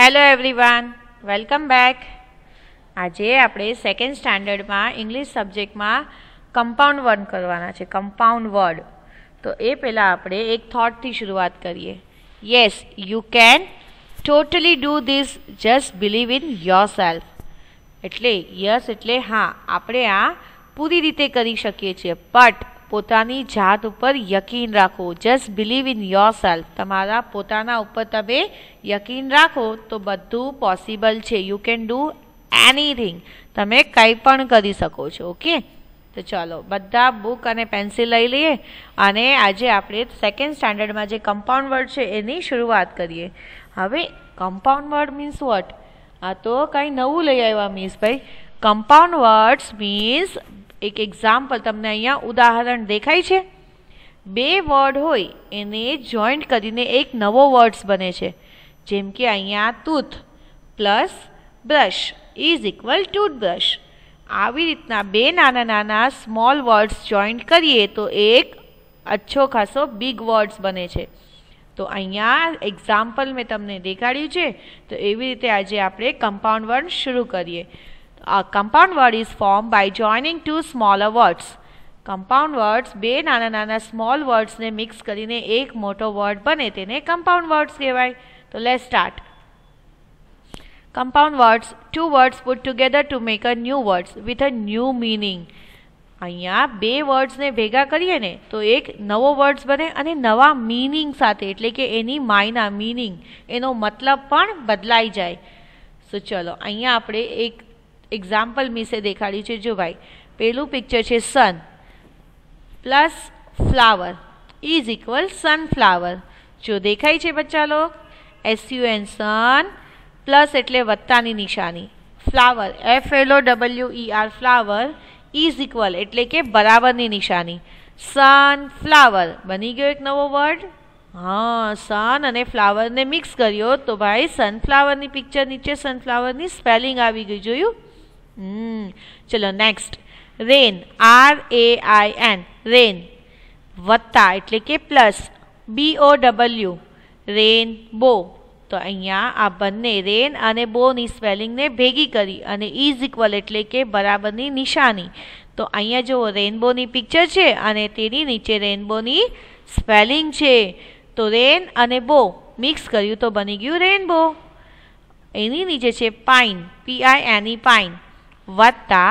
Hello everyone welcome back આજે આપણે second સ્ટાન્ડર્ડમાં ઇંગ્લિશ સબ્જેક્ટમાં કમ્પાઉન્ડ વર્ડ કરવાના છે કમ્પાઉન્ડ વર્ડ તો એ પહેલાં આપણે એક થોટથી શરૂઆત કરીએ yes you can totally do this just believe in yourself એટલે યસ એટલે હા આપણે આ પૂરી રીતે કરી શકીએ છીએ બટ પોતાની જાત ઉપર યકીન રાખો just believe in yourself તમારા પોતાના ઉપર તમે યકીન રાખો તો બધું પોસિબલ છે યુ કેન ડૂ એનીથિંગ તમે કંઈ પણ કરી શકો છો ઓકે તો ચાલો બધા બુક અને પેન્સિલ લઈ લઈએ અને આજે આપણે સેકન્ડ સ્ટાન્ડર્ડમાં જે કમ્પાઉન્ડ વર્ડ છે એની શરૂઆત કરીએ હવે કમ્પાઉન્ડ વર્ડ મીન્સ વોટ આ તો કંઈ નવું લઈ આવ્યા મીન્સ ભાઈ કમ્પાઉન્ડ વર્ડ્સ મીન્સ એક એક્ઝામ્પલ તમને અહીંયા ઉદાહરણ દેખાય છે બે વર્ડ હોય એને જોઈન્ટ કરીને એક નવો વર્ડ્સ બને છે જેમ કે અહીંયા tooth plus brush is equal toothbrush આવી રીતના બે નાના નાના સ્મોલ વર્ડ્સ જોઈન્ટ કરીએ તો એક અચ્છો ખાસો બિગ વર્ડ્સ બને છે તો અહીંયા એક્ઝામ્પલ મેં તમને દેખાડ્યું છે તો એવી રીતે આજે આપણે કમ્પાઉન્ડ વર્ડ શરૂ કરીએ A compound word is formed by joining two smaller words. Compound words બે નાના નાના સ્મોલ વર્ડ્સને મિક્સ કરીને એક મોટો વર્ડ બને તેને કમ્પાઉન્ડ વર્ડ્સ કહેવાય તો let start compound words two words put together to make a new words with a new meaning અહીંયા બે વર્ડ્સને ભેગા કરીએ ને તો એક નવો વર્ડ્સ બને અને નવા મીનિંગ સાથે એટલે કે એની માયના મિનિંગ એનો મતલબ પણ બદલાઈ જાય સો ચલો અહીંયા આપણે એક એક્ઝામ્પલ મિસે દેખાડ્યું છે જો ભાઈ પહેલું પિક્ચર છે sun plus flower is equal sunflower જો દેખાય છે બચ્ચા લોક એસયુએન સન પ્લસ એટલે વત્તાની નિશાની flower F L O W E R flower is equal એટલે કે બરાબરની નિશાની સન ફ્લાવર બની ગયો એક નવો વર્ડ હા સન અને ફ્લાવરને મિક્સ કર્યો તો ભાઈ સનફ્લાવરની પિક્ચર નીચે સનફ્લાવરની સ્પેલિંગ આવી ગઈ જોયું ચલો next rain R A I N rain વત્તા એટલે કે પ્લસ બી ઓ ડબલ્યુ રેન બો તો અહીંયા આ બંને રેન અને બોની સ્પેલિંગને ભેગી કરી અને ઇઝ e ઇક્વલ એટલે કે બરાબરની નિશાની તો અહીંયા જુઓ રેનબોની પિક્ચર છે અને તેની નીચે રેનબોની સ્પેલિંગ છે તો રેન અને બો મિક્સ કર્યું તો બની ગયું રેનબો એની નીચે છે pine P I N E pine વત્તા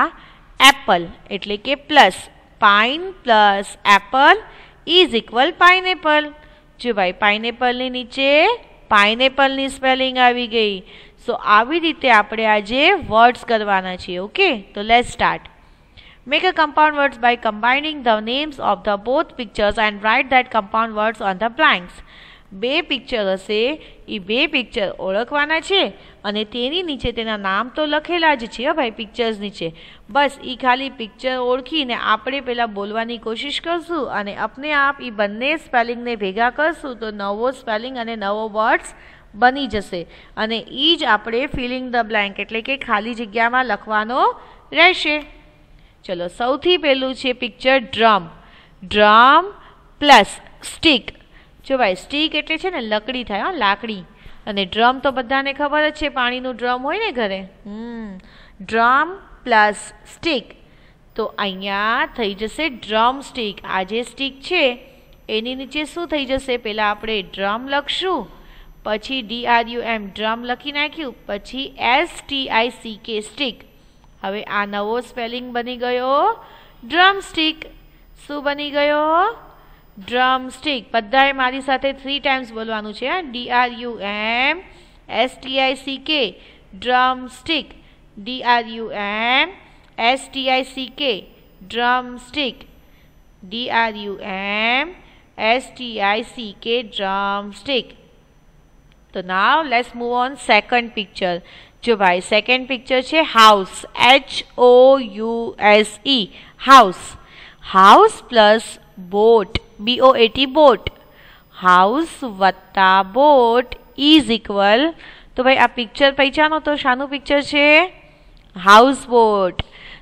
એપલ એટલે કે plus pine plus apple is equal pineapple જો ભાઈ પાઇનેપલની નીચે પાઇનેપલની સ્પેલિંગ આવી ગઈ સો આવી રીતે આપણે આજે વર્ડ્સ કરવાના છીએ ઓકે તો let start Make a compound words by combining the names of the both pictures and write that compound words on the blanks. બે પિક્ચર હશે એ બે પિક્ચર ઓળખવાના છે અને તેની નીચે તેના નામ તો લખેલા જ છે ભાઈ પિક્ચર્સ નીચે બસ એ ખાલી પિક્ચર ઓળખીને આપણે પહેલાં બોલવાની કોશિશ કરશું અને આપને આપ એ બંને સ્પેલિંગને ભેગા કરશું તો નવો સ્પેલિંગ અને નવો વર્ડ્સ બની જશે અને એ જ આપણે ફિલિંગ ધ બ્લેન્ક એટલે કે ખાલી જગ્યામાં લખવાનો રહેશે ચલો સૌથી પહેલું છે picture drum drum plus stick જો ભાઈ સ્ટીક એટલે છે ને લકડી થાય હા લાકડી અને ડ્રમ તો બધાને ખબર જ છે પાણીનું ડ્રમ હોય ને ઘરે હમ ડ્રમ પ્લસ સ્ટીક તો અહીંયા થઈ જશે ડ્રમ સ્ટીક આ જે સ્ટીક છે એની નીચે શું થઈ જશે પહેલાં આપણે ડ્રમ લખશું પછી ડીઆરયુ એમ ડ્રમ લખી નાખ્યું પછી S T I C K stick હવે આ નવો સ્પેલિંગ બની ગયો ડ્રમ સ્ટીક શું બની ગયો ड्रम स्टीक बदाय मरी थ्री टाइम्स बोलवा D R U M S T I C K drum stick D R U M S T I C K drum stick D R U M S T I C K drum stick तो now let's move on second picture जो भाई second picture है house H O U S E house house plus boat A T boat house વત્તા boat is equal તો ભાઈ આ picture પહેચાનો તો શાનું પિક્ચર છે હાઉસ બોટ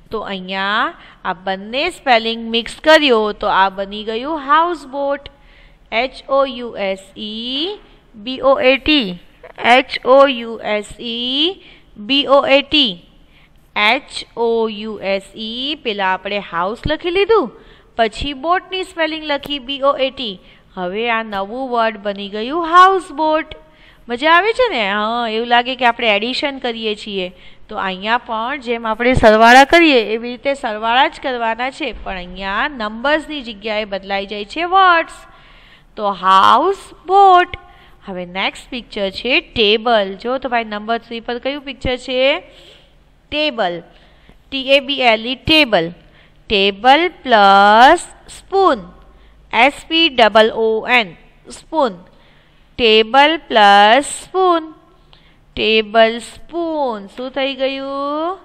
તો અહીંયા આ બંને સ્પેલિંગ મિક્સ કર્યો તો આ બની ગયું house boat H O U S E B O A H O U S E B O A H O U S E પેલા આપણે હાઉસ લખી લીધું પછી બોટની સ્પેલિંગ લખી બીઓ એટી હવે આ નવું વર્ડ બની ગયું હાઉસ બોટ મજા આવે છે ને હા એવું લાગે કે આપણે એડિશન કરીએ છીએ તો અહીંયા પણ જેમ આપણે સરવાળા કરીએ એવી રીતે સરવાળા જ કરવાના છે પણ અહીંયા નંબર્સની જગ્યાએ બદલાઈ જાય છે વર્ડ્સ તો હાઉસ બોટ હવે નેક્સ્ટ પિક્ચર છે ટેબલ જો તો ભાઈ નંબર થ્રી પર કયું પિક્ચર છે table T A B L E table table plus spoon S P double O N spoon table plus spoon table spoon શું થઈ ગયું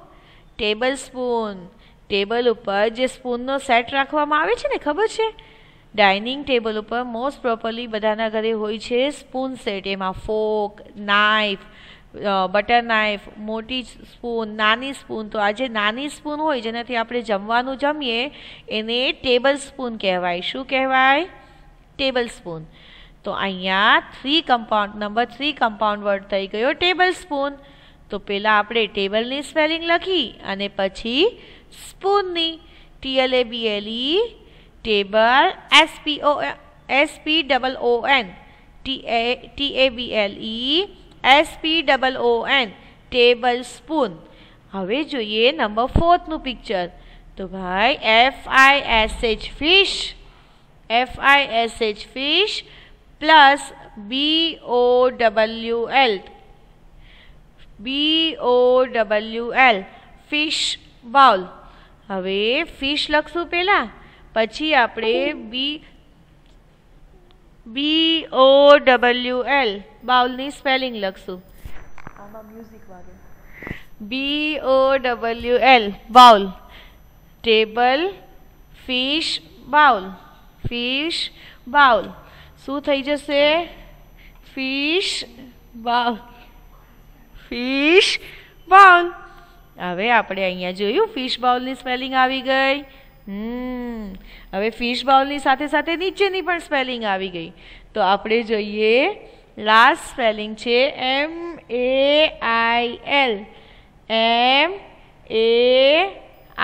ટેબલ સ્પૂન ટેબલ ઉપર જે સ્પૂનનો સેટ રાખવામાં આવે છે ને ખબર છે ડાઇનિંગ ટેબલ ઉપર મોસ્ટ પ્રોપરલી બધાના ઘરે હોય છે સ્પૂન સેટ એમાં ફોક નાઇફ બટર નાઈફ મોટી સ્પૂન નાની સ્પૂન તો આ જે નાની સ્પૂન હોય જેનાથી આપણે જમવાનું જમીએ એને ટેબલ સ્પૂન કહેવાય શું કહેવાય ટેબલ સ્પૂન તો અહીંયા three compound number three compound word થઈ ગયો ટેબલ સ્પૂન તો પહેલાં આપણે ટેબલની સ્પેલિંગ લખી અને પછી સ્પૂનની T L A B L E table S P O S P double O N T A T A B L E S P double O N table spoon हम जो नंबर फोर्थ न पिक्चर तो भाई F I S H fish F I S H fish plus B O W L B O W L fish bowl हम fish लखशू पेला पची आप B B O W L બાઉલની સ્પેલિંગ લખશું બી O W L bowl table fish bowl fish bowl શું થઈ જશે ફિશ બાઉલ ફિશ બાઉલ હવે આપણે અહીંયા જોયું ફિશ બાઉલની સ્પેલિંગ આવી ગઈ હમ હવે ફિશ બાઉલની સાથે સાથે નીચેની પણ સ્પેલિંગ આવી ગઈ તો આપણે જોઈએ લાસ્ટ સ્પેલિંગ છે એમ એ I L M A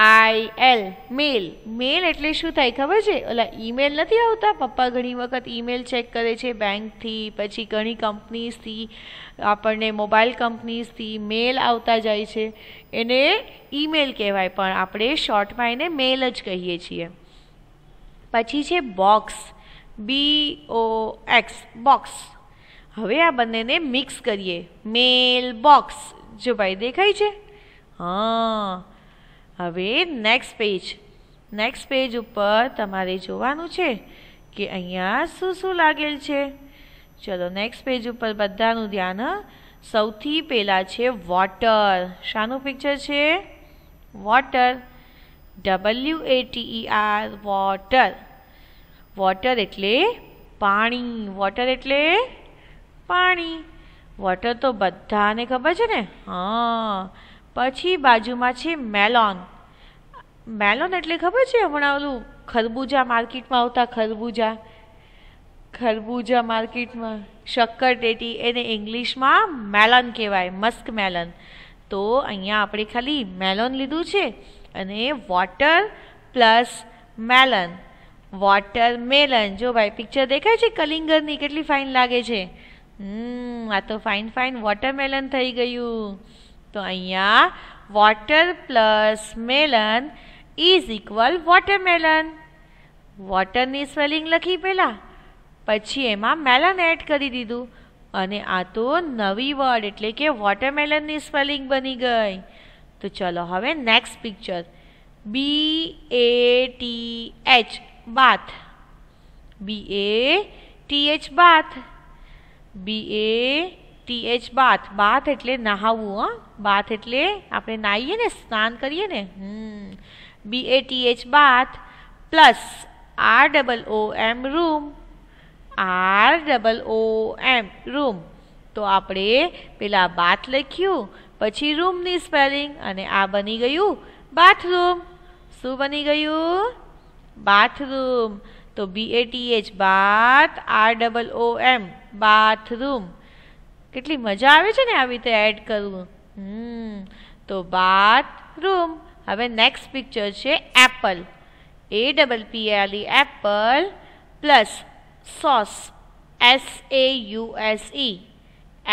I L મેલ મેલ એટલે શું થાય ખબર છે ઓલા ઈમેલ નથી આવતા પપ્પા ઘણી વખત ઈમેલ ચેક કરે છે બેંકથી પછી ઘણી કંપનીઝથી આપણને મોબાઈલ કંપનીઝથી મેલ આવતા જાય છે એને ઈમેલ કહેવાય પણ આપણે શોર્ટમાં એને મેલ જ કહીએ છીએ પછી છે box B O X box હવે આ બંનેને મિક્સ કરીએ મેલ બોક્સ જો ભાઈ દેખાય છે હા હવે નેક્સ્ટ પેજ નેક્સ્ટ પેજ ઉપર તમારે જોવાનું છે કે અહીંયા શું શું લાગેલ છે ચલો નેક્સ્ટ પેજ ઉપર બધાનું ધ્યાન સૌથી પહેલાં છે વોટર શાનું પિક્ચર છે water W A T R water water એટલે પાણી વોટર એટલે પાણી વોટર તો બધાને ખબર છે ને હા પછી બાજુમાં છે મેલોન મેલોન એટલે ખબર છે હમણાં ઓલું ખરબૂજા માર્કેટમાં આવતા ખરબૂજા ખરબૂજા માર્કેટમાં શક્કરટેટી એને ઇંગ્લિશમાં મેલન કહેવાય મસ્ક મેલન તો અહીંયા આપણે ખાલી મેલોન લીધું છે અને વોટર પ્લસ મેલન વોટરમેલન જો ભાઈ પિક્ચર દેખાય છે કલિંગરની કેટલી ફાઇન લાગે છે હમ આ તો ફાઇન ફાઇન વોટરમેલન થઈ ગયું તો અહીંયા water plus melon is equal watermelon વોટરની સ્વેલિંગ લખી પહેલાં પછી એમાં મેલન એડ કરી દીધું અને આ તો નવી વર્ડ એટલે કે વોટરમેલનની સ્વેલિંગ બની ગઈ તો ચલો હવે next picture B A T H bath B A T H bath B A T H bath bath એટલે નહાવું હં બાથ એટલે આપણે નાહીએ ને સ્નાન કરીએ ને હમ B A T H bath plus R double O M room R double O M room તો આપણે પેલા બાથ લખ્યું પછી રૂમની સ્પેલિંગ અને આ બની ગયું બાથરૂમ શું બની ગયું બાથરૂમ તો B A T H bath R double O M bathroom કેટલી મજા આવે છે ને આવી રીતે એડ કરવું હમ તો બાથરૂમ હવે નેક્સ્ટ પિક્ચર છે એપલ એ ડબલ પી આલી apple plus sauce S A U S E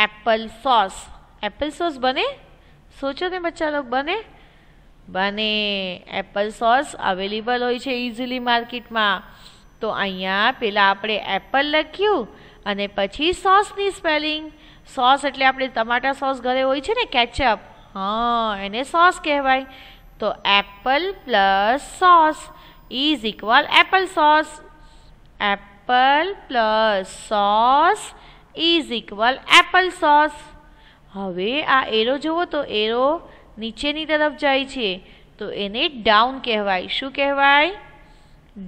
apple sauce apple sauce બને સોચો ને બચ્ચા લોકો બને બને એપલ સોસ અવેલેબલ હોય છે ઇઝીલી માર્કેટમાં તો અહીંયા પહેલાં આપણે એપલ લખ્યું અને પછી સોસની સ્પેલિંગ સોસ એટલે આપણે ટમાટા સોસ ઘરે હોય છે ને કેચઅપ હા એને સોસ કહેવાય તો apple plus sauce is equal apple sauce apple plus sauce is equal apple sauce હવે આ એરો જુઓ તો એરો નીચેની તરફ જાય છે તો એને ડાઉન કહેવાય શું કહેવાય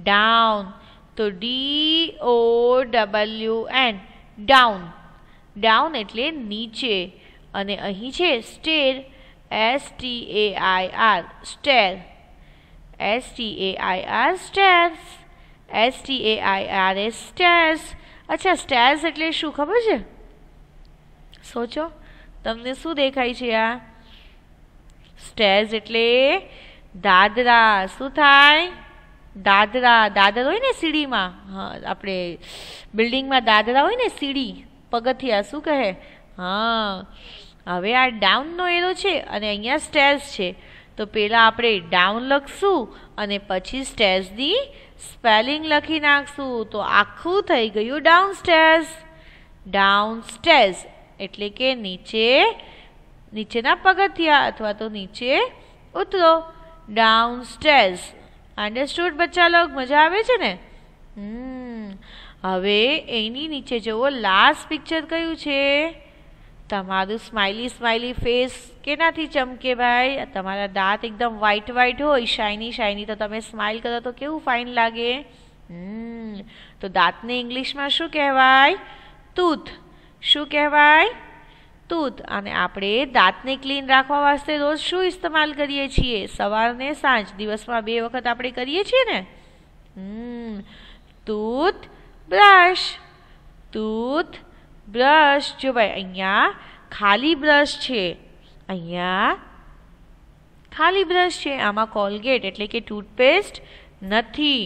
ડાઉન તો D O W N down down એટલે નીચે અને અહીં છે stair S T A I R stair S T A I R stairs S T A I R A stairs અચ્છા સ્ટેર્સ એટલે શું ખબર છે સોચો તમને શું દેખાય છે આ સ્ટેર્સ એટલે દાદરા શું થાય દાદરા દાદર હોય ને સીડીમાં હા આપણે બિલ્ડિંગમાં દાદરા હોય ને સીડી પગથિયા શું કહે હા હવે આ ડાઉનનો એરો છે અને અહીંયા સ્ટેર્સ છે તો પહેલાં આપણે ડાઉન લખશું અને પછી સ્ટેર્સની સ્પેલિંગ લખી નાખશું તો આખું થઈ ગયું ડાઉન સ્ટેઝ ડાઉન સ્ટેર્સ એટલે કે નીચે નીચેના પગથિયા અથવા તો નીચે ઉતરો ડાઉન સ્ટેસ અંડરસ્ટૂડ બચ્ચા લોગ મજા આવે છે ને હવે એની નીચે જુઓ લાસ્ટ પિક્ચર કયું છે તમારું સ્માઇલી સ્માઇલી ફેસ કેનાથી ચમકે ભાઈ તમારા દાંત એકદમ વ્હાઈટ વ્હાઈટ હોય શાઇની શાઇની તો તમે સ્માઇલ કરો તો કેવું ફાઇન લાગે તો દાંતને ઇંગ્લિશમાં શું કહેવાય ટૂથ શું કહેવાય તૂત અને આપણે દાંતને ક્લીન રાખવા વાસ્તે રોજ શું ઇસ્તેમાલ કરીએ છીએ સવારને સાંજ દિવસમાં બે વખત આપણે કરીએ છીએ ને તૂત બ્રશ તૂત બ્રશ જો ભાઈ અહીંયા ખાલી બ્રશ છે અહીંયા ખાલી બ્રશ છે આમાં કોલગેટ એટલે કે ટૂથપેસ્ટ નથી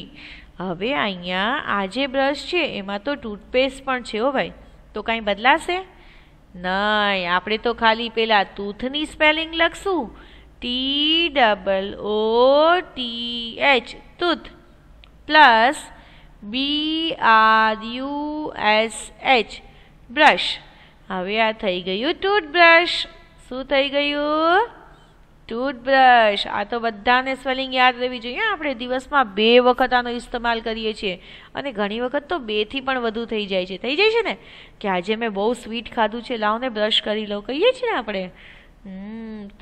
હવે અહીંયા આ જે બ્રશ છે એમાં તો ટૂથપેસ્ટ પણ છે હો ભાઈ તો કાંઈ બદલાશે નહીં આપણે તો ખાલી પેલા તૂથની સ્પેલિંગ લખશું T double O T H tooth plus B R U S H brush હવે આ થઈ ગયું ટૂથબ્રશ શું થઈ ગયું ટૂથબ્રશ આ તો બધાને સ્વેલિંગ યાદ રહેવી જોઈએ આપણે દિવસમાં બે વખત આનો ઇસ્તેમાલ કરીએ છીએ અને ઘણી વખત તો બેથી પણ વધુ થઈ જાય છે થઈ જાય છે ને કે આજે મેં બહુ સ્વીટ ખાધું છે લાવને બ્રશ કરી લઉં કહીએ છીએ ને આપણે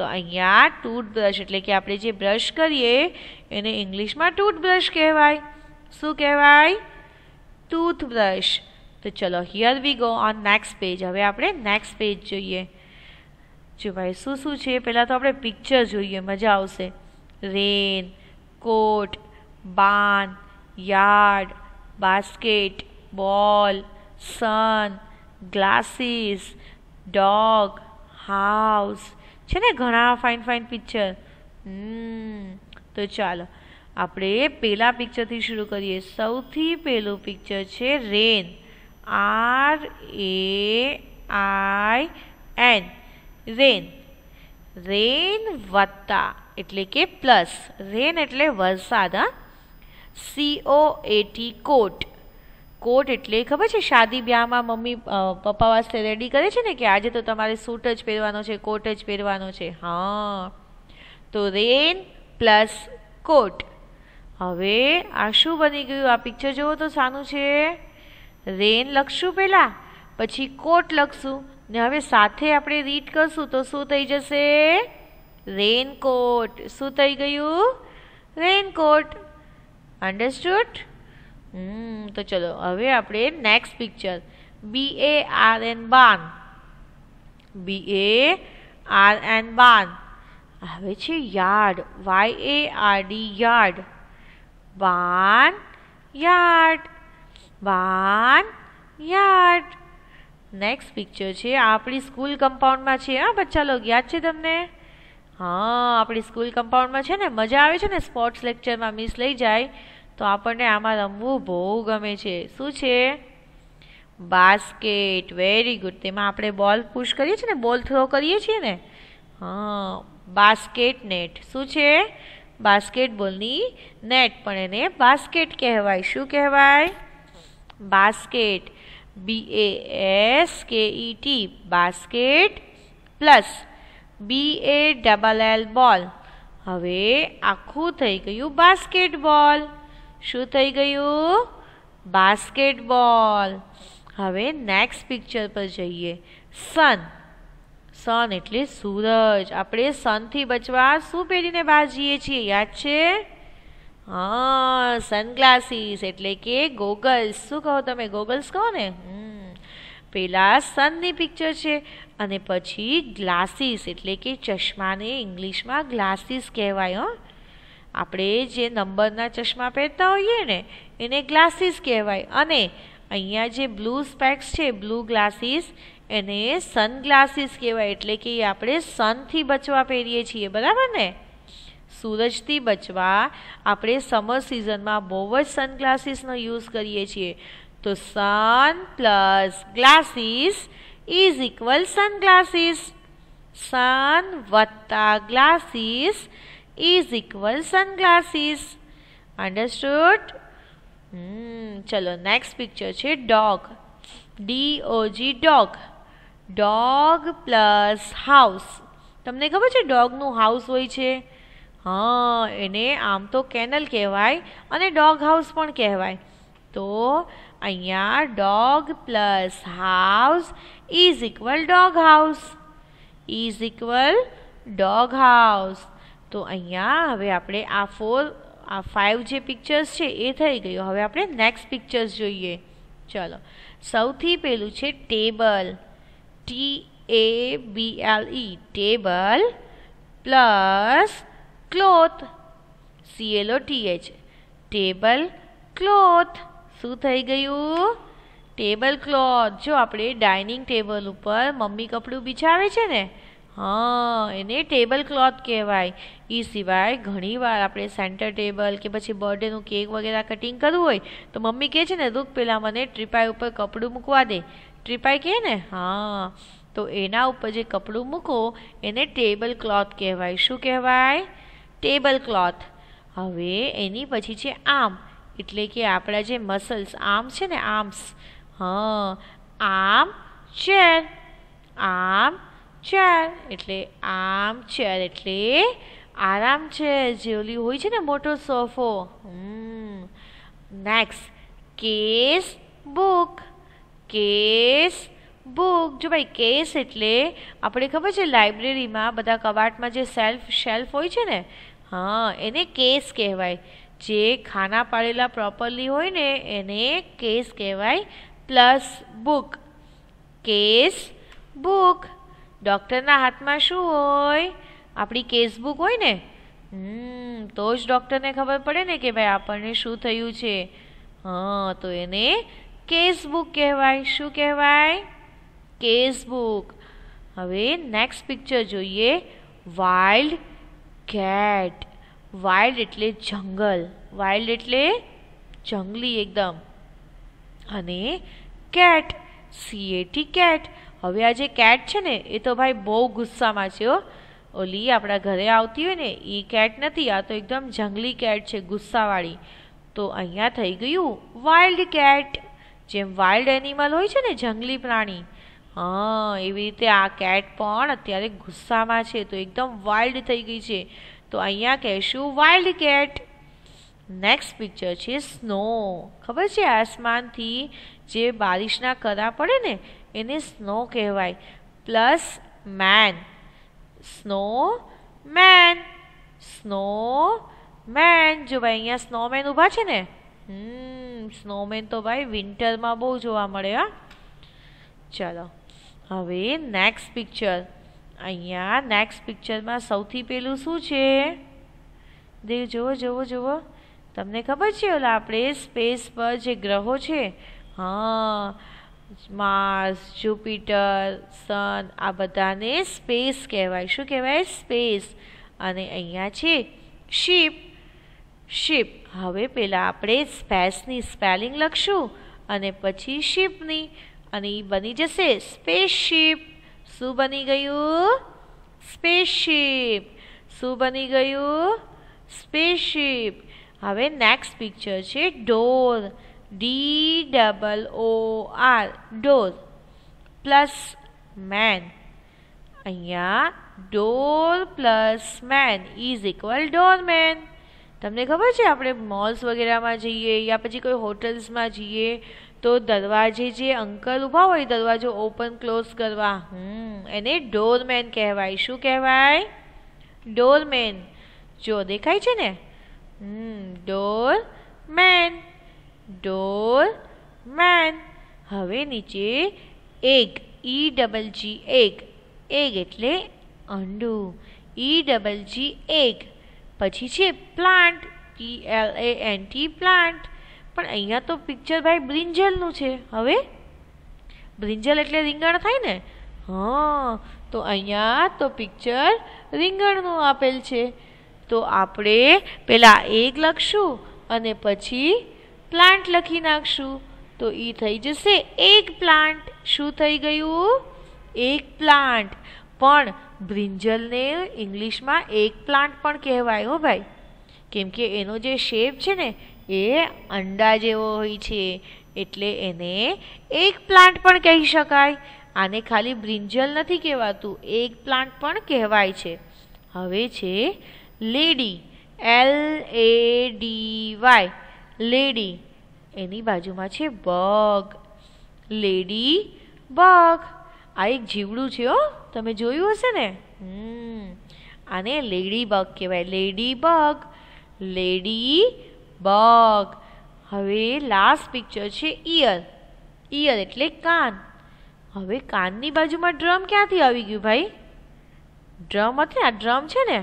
તો અહીંયા ટૂથબ્રશ એટલે કે આપણે જે બ્રશ કરીએ એને ઇંગ્લિશમાં ટૂથબ્રશ કહેવાય શું કહેવાય ટૂથબ્રશ તો ચલો here we go on next page હવે આપણે નેક્સ્ટ પેજ જોઈએ જો ભાઈ શું શું છે પહેલાં તો આપણે પિક્ચર જોઈએ મજા આવશે રેન કોટ બાન યાર્ડ બાસ્કેટ બોલ સન ગ્લાસીસ ડોગ હાઉસ છે ને ઘણા ફાઇન ફાઇન પિક્ચર તો ચાલો આપણે પહેલાં પિક્ચરથી શરૂ કરીએ સૌથી પહેલું પિક્ચર છે રેન આર એ આઈ એન રેન રેન વત્તા એટલે કે પ્લસ રેન એટલે વરસાદ હા સીઓ એટી કોટ કોટ એટલે ખબર છે શાદી બ્યાહમાં મમ્મી પપ્પા વાસ્તે રેડી કરે છે ને કે આજે તો તમારે સૂટ જ પહેરવાનો છે કોટ જ પહેરવાનો છે હા તો રેન પ્લસ કોટ હવે આ શું બની ગયું આ પિક્ચર જોવો તો સાનું છે રેન લખશું પહેલાં પછી કોટ લખશું ने हमें साथ आप रीड करसू तो शू थी जैसे रेनकोट शू थी गयु रेनकोट अंडरस्टूड हम्म तो चलो हम आप next picture B A R N barn B A R N barn हे yard Y A R D yard barn yard, barn yard. Next picture છે આપણી સ્કૂલ કમ્પાઉન્ડમાં છે હા બચ્ચા લોક યાદ છે તમને હા આપણી સ્કૂલ કમ્પાઉન્ડમાં છે ને મજા આવે છે ને સ્પોર્ટ્સ લેક્ચરમાં મિસ લઈ જાય તો આપણને આમાં રમવું બહુ ગમે છે શું છે બાસ્કેટ વેરી ગુડ તેમાં આપણે બોલ પુશ કરીએ છીએ ને બોલ થ્રો કરીએ છીએ ને હા બાસ્કેટ નેટ શું છે બાસ્કેટબોલની નેટ પણ એને બાસ્કેટ કહેવાય શું કહેવાય basket B A S K E T basket plus B A double L ball હવે આખું થઈ ગયું બાસ્કેટબોલ શું થઈ ગયું બાસ્કેટબોલ હવે નેક્સ્ટ પિક્ચર પર જઈએ સન સન એટલે સૂરજ આપણે સનથી બચવા શું પહેરીને બહાર જઈએ છીએ યાદ છે હા સનગ્લાસીસ એટલે કે ગોગલ્સ શું કહો તમે ગોગલ્સ કહો ને પેલા સનની પિક્ચર છે અને પછી ગ્લાસીસ એટલે કે ચશ્માને ઇંગ્લિશમાં ગ્લાસીસ કહેવાય હો આપણે જે નંબરના ચશ્મા પહેરતા હોઈએ ને એને ગ્લાસીસ કહેવાય અને અહીંયા જે બ્લુ સ્પેક્સ છે બ્લુ ગ્લાસીસ એને સનગ્લાસીસ કહેવાય એટલે કે આપણે સનથી બચવા પહેરીએ છીએ બરાબર ને સૂરજથી બચવા આપણે સમર સિઝનમાં બહુ જ સનગ્લાસીસનો યુઝ કરીએ છીએ તો sun plus glasses is equal sunglasses sun વત્તા glasses is equal sunglasses understood ચલો નેક્સ્ટ પિક્ચર છે dog D O G dog dog plus house તમને ખબર છે ડોગનું હાઉસ હોય છે હા એને આમ તો કેનલ કહેવાય અને ડોગ હાઉસ પણ કહેવાય તો અહીંયા dog plus house is equal dog house is equal dog house તો અહીંયા હવે આપણે આ ફોર આ ફાઇવ જે પિક્ચર્સ છે એ થઈ ગયું હવે આપણે નેક્સ્ટ પિક્ચર્સ જોઈએ ચલો સૌથી પહેલું છે table T A B L E table plus cloth O T H table cloth શું થઈ ગયું ટેબલ ક્લોથ જો આપણે ડાઇનિંગ ટેબલ ઉપર મમ્મી કપડું બિછાવે છે ને હા એને ટેબલ ક્લોથ કહેવાય એ સિવાય ઘણીવાર આપણે સેન્ટર ટેબલ કે પછી બર્થડેનું કેક વગેરે કટિંગ કરવું હોય તો મમ્મી કહે છે ને રૂપ પહેલાં મને ટ્રીપાઈ ઉપર કપડું મૂકવા દે ટ્રીપાઈ કહે ને હા તો એના ઉપર જે કપડું મૂકો એને ટેબલ ક્લોથ કહેવાય શું કહેવાય ટેબલ ક્લોથ હવે એની પછી છે આમ એટલે કે આપણા જે મસલ્સ આમ છે ને આર્મ્સ હા આમ ચેર આમ ચેર એટલે આમ ચેર એટલે આરામ છે જે ઓલી હોય છે ને મોટો સોફો next case book case book જો ભાઈ કેસ એટલે આપણે ખબર છે લાઇબ્રેરીમાં બધા કબાટમાં જે સેલ્ફ શેલ્ફ હોય છે ને હા એને કેસ કહેવાય જે ખાના પાડેલા પ્રોપરલી હોય ને એને કેસ કહેવાય પ્લસ બુક કેસ બુક ડૉક્ટરના હાથમાં શું હોય આપણી કેસ બુક હોય ને હમ તો જ ડૉક્ટરને ખબર પડે ને કે ભાઈ આપણને શું થયું છે હા તો એને કેસ બુક કહેવાય શું કહેવાય કેસબુક હવે નેક્સ્ટ પિક્ચર જોઈએ વાઇલ્ડ કેટ વાઇલ્ડ એટલે જંગલ વાઇલ્ડ એટલે જંગલી એકદમ અને કેટ સીએટી કેટ હવે આ જે કેટ છે ને એ તો ભાઈ બહુ ગુસ્સામાં છે હો ઓલી આપણા ઘરે આવતી હોય ને એ કેટ નથી આ તો એકદમ જંગલી કેટ છે ગુસ્સાવાળી તો અહીંયા થઈ ગયું વાઇલ્ડ કેટ જેમ વાઇલ્ડ એનિમલ હોય છે ને જંગલી પ્રાણી હા એવી રીતે આ કેટ પણ અત્યારે ગુસ્સામાં છે તો એકદમ વાઇલ્ડ થઈ ગઈ છે તો અહીંયા કહેશું વાઇલ્ડ કેટ નેક્સ્ટ પિક્ચર છે સ્નો ખબર છે આસમાનથી જે બારિશના કરા પડે ને એને સ્નો કહેવાય plus man snow man snow man જો ભાઈ અહીંયા સ્નોમેન ઊભા છે ને હમ સ્નોમેન તો ભાઈ વિન્ટરમાં બહુ જોવા મળે હા ચાલો હવે નેક્સ્ટ પિક્ચર અહીંયા નેક્સ્ટ પિક્ચરમાં સૌથી પહેલું શું છે દેવ જુઓ જુઓ જુઓ તમને ખબર છે ઓલા આપણે સ્પેસ પર જે ગ્રહો છે હા માર્સ જુપિટર સન આ બધાને સ્પેસ કહેવાય શું કહેવાય સ્પેસ અને અહીંયા છે શિપ શિપ હવે પહેલાં આપણે સ્પેસની સ્પેલિંગ લખશું અને પછી શિપની અને બની જેસે સ્પેસશિપ સુ બની ગયું સ્પેસશિપ સુ બની ગયું સ્પેસશિપ હવે નેક્સ્ટ પિક્ચર છે દોર d o r door plus man અહિયાં door plus man is equal doorman તમને ખબર છે આપણે મોલ્સ વગેરેમાં જઈએયા પછી કોઈ હોટેલ્સમાં જઈએયા તો દરવાજે જે અંકલ ઊભા હોય દરવાજો ઓપન ક્લોઝ કરવા હમ એને ડોરમેન કહેવાય શું કહેવાય ડોરમેન જો દેખાય છે ને હમ ડોર મેન ડોર મેન હવે નીચે egg E double G egg egg એટલે અંડું ઈ ડબલ જી એગ પછી છે plant P L A N T plant પણ અહીંયા તો પિક્ચર ભાઈ બ્રિંજલનું છે હવે બ્રિંજલ એટલે રીંગણ થાય ને હા તો અહીંયા તો પિક્ચર રીંગણનું આપેલ છે તો આપણે પહેલાં એક લખશું અને પછી પ્લાન્ટ લખી નાખશું તો એ થઈ જશે એક પ્લાન્ટ શું થઈ ગયું એક પ્લાન્ટ પણ બ્રિંજલને ઇંગ્લિશમાં એક પ્લાન્ટ પણ કહેવાય હો ભાઈ કેમ કે એનો જે શેપ છે ને એ અંડા જેવો હોય છે એટલે એને એક પ્લાન્ટ પણ કહી શકાય આને ખાલી બ્રિંજલ નથી કહેવાતું એક પ્લાન્ટ પણ કહેવાય છે હવે છે lady L A D Y lady એની બાજુમાં છે બગ લેડી બગ આ એક જીવડું છે હો તમે જોયું હશે ને હમ આને લેડી બગ કહેવાય લેડી બગ લેડી બગ હવે લાસ્ટ પિક્ચર છે ઇયર ઇયર એટલે કાન હવે કાનની બાજુમાં ડ્રમ ક્યાંથી આવી ગયું ભાઈ ડ્રમ હતી આ ડ્રમ છે ને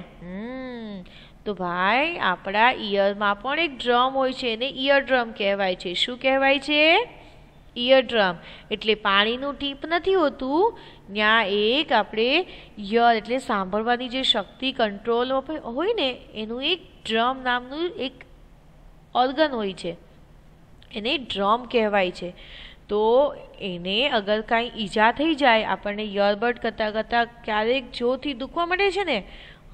તો ભાઈ આપણા ઇયરમાં પણ એક ડ્રમ હોય છે એને ઈયર ડ્રમ કહેવાય છે શું કહેવાય છે ઈયર ડ્રમ એટલે પાણીનું ટીપ નથી હોતું ત્યાં એક આપણે યર એટલે સાંભળવાની જે શક્તિ કંટ્રોલ હોય ને એનું એક ડ્રમ નામનું એક ઓર્ગન હોય છે એને ડ્રમ કહેવાય છે તો એને અગર કાંઈ ઈજા થઈ જાય આપણને યરબડ કરતાં કરતાં ક્યારેક જોથી દુખવા માંડે છે ને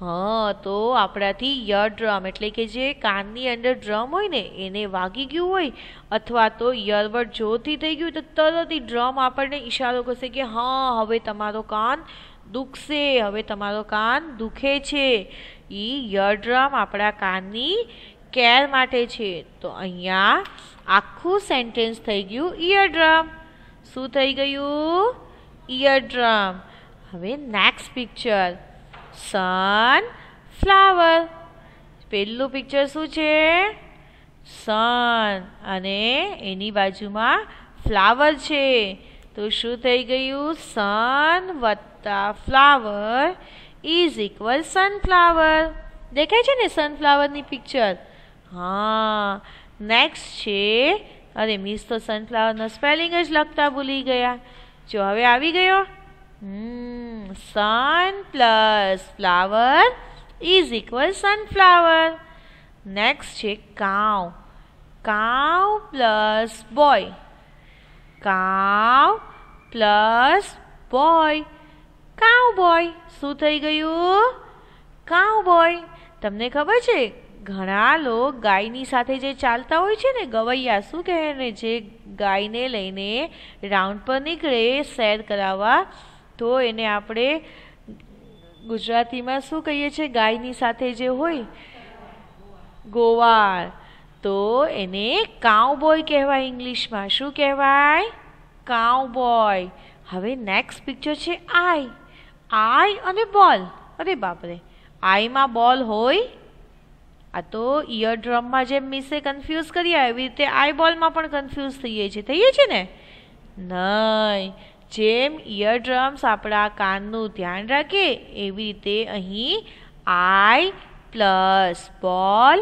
હા તો આપણાથી યર ડ્રમ એટલે કે જે કાનની અંદર ડ્રમ હોય ને એને વાગી ગયું હોય અથવા તો યરબડ જોથી થઈ ગયું તો તરત ડ્રમ આપણને ઈશારો કરશે કે હા હવે તમારો કાન દુખશે હવે તમારો કાન દુખે છે એ યર ડ્રમ આપણા કાનની કેર માટે છે તો અહીંયા આખું સેન્ટેન્સ થઈ ગયું ઇયરડ્રમ શું થઈ ગયું ઇયરડ્રમ હવે નેક્સ્ટ પિક્ચર સન ફ્લાવર પહેલું પિક્ચર શું છે સન અને એની બાજુમાં ફ્લાવર છે તો શું થઈ ગયું સન વત્તા ફ્લાવર ઇઝ ઇક્વલ સનફ્લાવર દેખાય છે ને સનફ્લાવરની પિક્ચર હા નેક્સ્ટ છે અરે મિસ તો સનફ્લાવરનો સ્પેલિંગ જ લખતા ભૂલી ગયા જો હવે આવી ગયો sun plus flower is equal sunflower next છે cow cow plus boy cow plus boy cow boy શું થઈ ગયું કાવ બોય તમને ખબર છે ઘણા લોકો ગાયની સાથે જે ચાલતા હોય છે ને ગવૈયા શું કહે ને જે ગાયને લઈને રાઉન્ડ પર નીકળે સેર કરાવવા તો એને આપણે ગુજરાતીમાં શું કહીએ છીએ ગાયની સાથે જે હોય ગોવાળ તો એને કાઉબોય કહેવાય ઇંગ્લિશમાં શું કહેવાય કાઉબોય હવે નેક્સ્ટ પિક્ચર છે આઈ આઈ અને બોલ અરે બાપરે આઈમાં બોલ હોય આ તો ઇયર ડ્રમમાં જેમ મિસે કન્ફ્યુઝ કર્યા એવી રીતે આઈબોલમાં પણ કન્ફ્યુઝ થઈએ છીએ થઈએ છીએ ને નહીં જેમ ઇયર ડ્રમ્સ આપણા કાનનું ધ્યાન રાખે એવી રીતે અહીં eye plus ball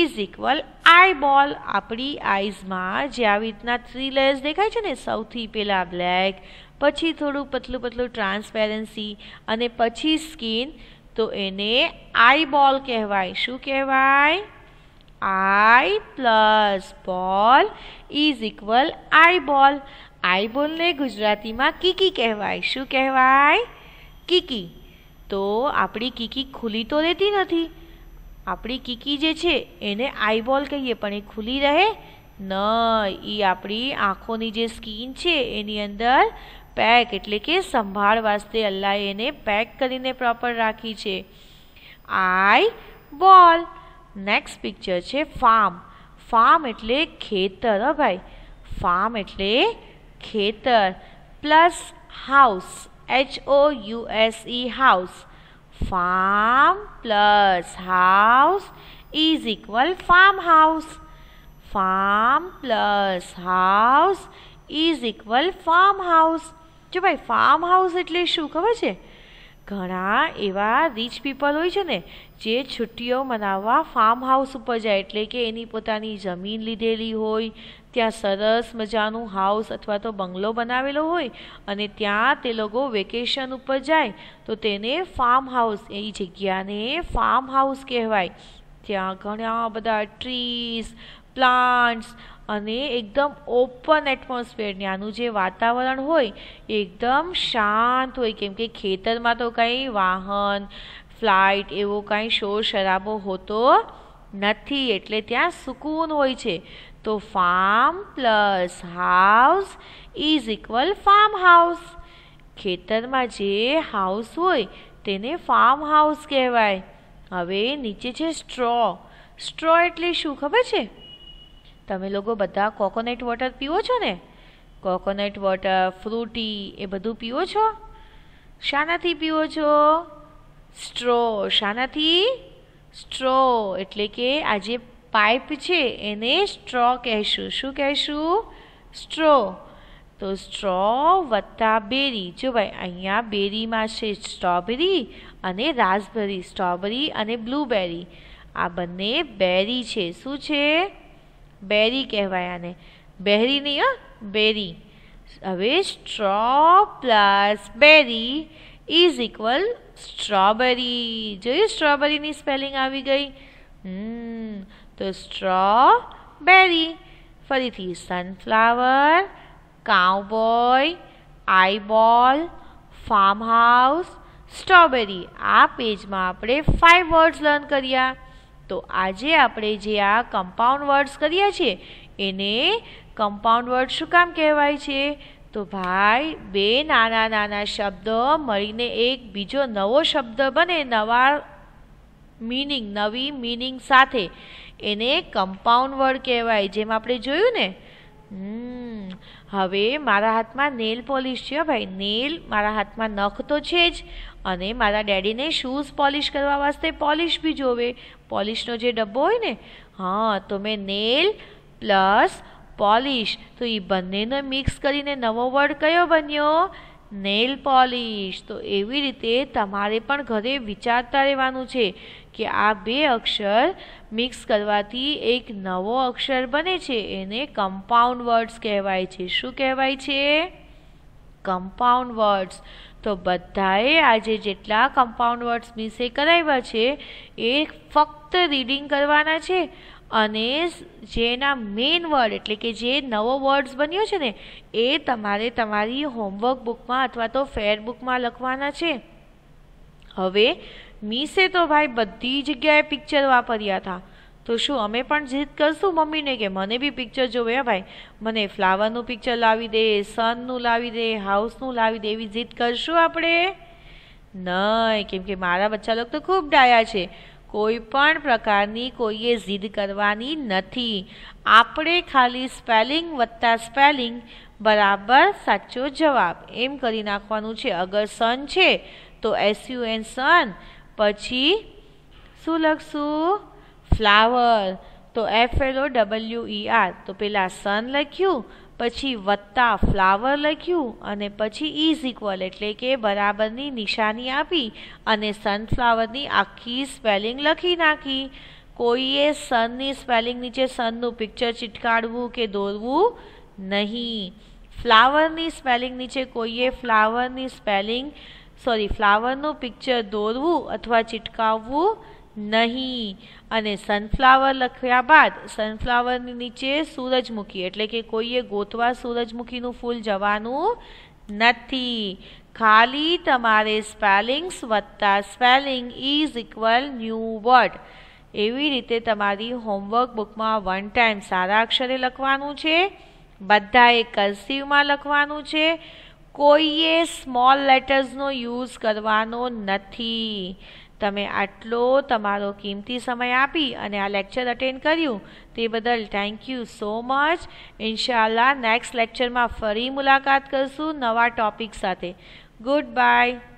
is equal eye ball આપણી આઈઝમાં જે આવી રીતના થ્રી લેયર્સ દેખાય છે ને સૌથી પહેલાં બ્લેક પછી થોડું પતલું પતલું ટ્રાન્સપેરન્સી અને પછી સ્કિન તો એને આઈ બોલ કહેવાય શું કહેવાય eye plus ball is equal eye ball eye બોલને ગુજરાતીમાં કીકી કહેવાય શું કહેવાય કીકી તો આપણી કીકી ખુલી તો રહેતી નથી આપણી કીકી જે છે એને આઈ બોલ કહીએ પણ એ ખુલી રહે ન એ આપણી આંખોની જે સ્કીન છે એની અંદર પેક એટલે કે સંભાળ વાસ્તે અલ્લાએ એને પેક કરીને પ્રોપર રાખી છે આઈ બોલ નેક્સ્ટ પિક્ચર છે ફાર્મ ફાર્મ એટલે ખેતર હો ભાઈ ફાર્મ એટલે ખેતર plus house H O U S E house farm plus house is equal farm house farm plus house is equal farm house જો ભાઈ ફાર્મ હાઉસ એટલે શું ખબર છે ઘણા એવા રીચ પીપલ હોય છે ને જે છુટ્ટીઓ મનાવવા ફાર્મ હાઉસ ઉપર જાય એટલે કે એની પોતાની જમીન લીધેલી હોય ત્યાં સરસ મજાનું હાઉસ અથવા તો બંગલો બનાવેલો હોય અને ત્યાં તે લોકો વેકેશન ઉપર જાય તો તેને ફાર્મ હાઉસ એ જગ્યાને ફાર્મ હાઉસ કહેવાય ત્યાં ઘણા બધા ટ્રીઝ પ્લાન્ટ્સ અને એકદમ ઓપન એટમોસ્ફિયરની ત્યાંનું જે વાતાવરણ હોય એ એકદમ શાંત હોય કેમ કે ખેતરમાં તો કંઈ વાહન ફ્લાઇટ એવો કાંઈ શોર શરાબો હોતો નથી એટલે ત્યાં સુકૂન હોય છે તો farm plus house is equal farm house ખેતરમાં જે હાઉસ હોય તેને ફાર્મ હાઉસ કહેવાય હવે નીચે છે સ્ટ્રો સ્ટ્રો એટલે શું ખબર છે તમે લોકો બધા કોકોનટ વોટર પીવો છો ને કોકોનટ વોટર ફ્રૂટી એ બધું પીવો છો શાનાથી પીવો છો સ્ટ્રો શાનાથી સ્ટ્રો એટલે કે આ જે પાઇપ છે એને સ્ટ્રો કહેશું શું કહેશું સ્ટ્રો તો સ્ટ્રો વત્તા બેરી જો ભાઈ અહીંયા બેરીમાં છે સ્ટ્રોબેરી અને રાસબેરી સ્ટ્રોબેરી અને બ્લૂબેરી આ બંને બેરી છે શું છે બેરી કહેવાય આને બેરી નહીં હા બેરી હવે straw plus berry is equal strawberry જોયું સ્ટ્રોબેરીની સ્પેલિંગ આવી ગઈ તો સ્ટ્રો બેરી ફરીથી sunflower cowboy eyeball farm house strawberry આ પેજમાં આપણે ફાઇવ વર્ડ્સ લર્ન કર્યા તો આજે આપણે જે આ કમ્પાઉન્ડ વર્ડ્સ કરીએ છીએ એને કમ્પાઉન્ડ વર્ડ શું કામ કહેવાય છે તો ભાઈ બે નાના નાના શબ્દ મળીને એક બીજો નવો શબ્દ બને નવા મિનિંગ નવી મિનિંગ સાથે એને કમ્પાઉન્ડ વર્ડ કહેવાય જેમ આપણે જોયું ને હવે મારા હાથમાં નેલ પોલિશ છે ભાઈ નેલ મારા હાથમાં નખ તો છે જ અને મારા ડેડીને શૂઝ પોલિશ કરવા વાસ્તે પોલિશ બી જોવે પોલિશનો જે ડબ્બો હોય ને હા તો મેં નેલ પ્લસ પોલિશ તો એ બંનેને મિક્સ કરીને નવો વર્ડ કયો બન્યો નેલ પોલિશ તો એવી રીતે તમારે પણ ઘરે વિચારતા રહેવાનું છે કે આ બે અક્ષર મિક્સ કરવાથી એક નવો અક્ષર બને છે એને કમ્પાઉન્ડ વર્ડ્સ કહેવાય છે શું કહેવાય છે કમ્પાઉન્ડ વર્ડ્સ તો બધાએ આજે જેટલા કમ્પાઉન્ડ વર્ડ્સ મિસે કરાવ્યા છે એ ફક્ત રીડિંગ કરવાના છે અને જેના મેઇન વર્ડ એટલે કે જે નવો વર્ડ્સ બન્યો છે ને એ તમારે તમારી હોમવર્ક બુકમાં અથવા તો ફેર બુકમાં લખવાના છે હવે મિસે તો ભાઈ બધી જગ્યાએ પિક્ચર વાપર્યા હતા તો શું અમે પણ જીદ કરશું મમ્મીને કે મને બી પિક્ચર જોવે ભાઈ મને ફ્લાવરનું પિક્ચર લાવી દે સનનું લાવી દે હાઉસનું લાવી દે એવી જીદ કરશું આપણે નહીં કેમ કે મારા બચ્ચા લોકો તો ખૂબ ડાયા છે કોઈ પણ પ્રકારની કોઈએ જીદ કરવાની નથી આપણે ખાલી સ્પેલિંગ વત્તા સ્પેલિંગ બરાબર સાચો જવાબ એમ કરી નાખવાનું છે અગર સન છે તો એસયુ એસયુએન સન પછી શું લખશું ફ્લાવર તો F L O W E R તો પેલા સન લખ્યું પછી વત્તા ફ્લાવર લખ્યું અને પછી ઇઝ e ઇક્વલ એટલે કે બરાબરની નિશાની આપી અને સનફ્લાવરની આખી સ્પેલિંગ લખી નાખી કોઈએ સનની સ્પેલિંગ નીચે સનનું પિક્ચર ચિટકાડવું કે દોરવું નહીં ફ્લાવરની સ્પેલિંગ નીચે કોઈએ ફ્લાવરની સ્પેલિંગ સોરી ફ્લાવરનું પિક્ચર દોરવું અથવા ચિટકાવવું નહીં અને સનફ્લાવર લખ્યા બાદ સનફ્લાવરની નીચે સૂરજમુખી એટલે કે કોઈએ ગોતવા સૂરજમુખીનું ફૂલ જવાનું નથી ખાલી તમારે સ્પેલિંગ્સ વત્તા spelling is equal new word એવી રીતે તમારી હોમવર્ક બુકમાં વન ટાઈમ સારા અક્ષરે લખવાનું છે બધાએ કર્સિવમાં લખવાનું છે કોઈએ સ્મોલ લેટર્સનો યુઝ કરવાનો નથી તમે આટલો તમારો કિંમતી સમય આપી અને આ લેક્ચર અટેન્ડ કર્યું તે બદલ થેન્ક યુ સો મચ ઇન્શાલ્લાહ નેક્સ્ટ લેક્ચરમાં ફરી મુલાકાત કરશું નવા ટોપિક સાથે ગુડ બાય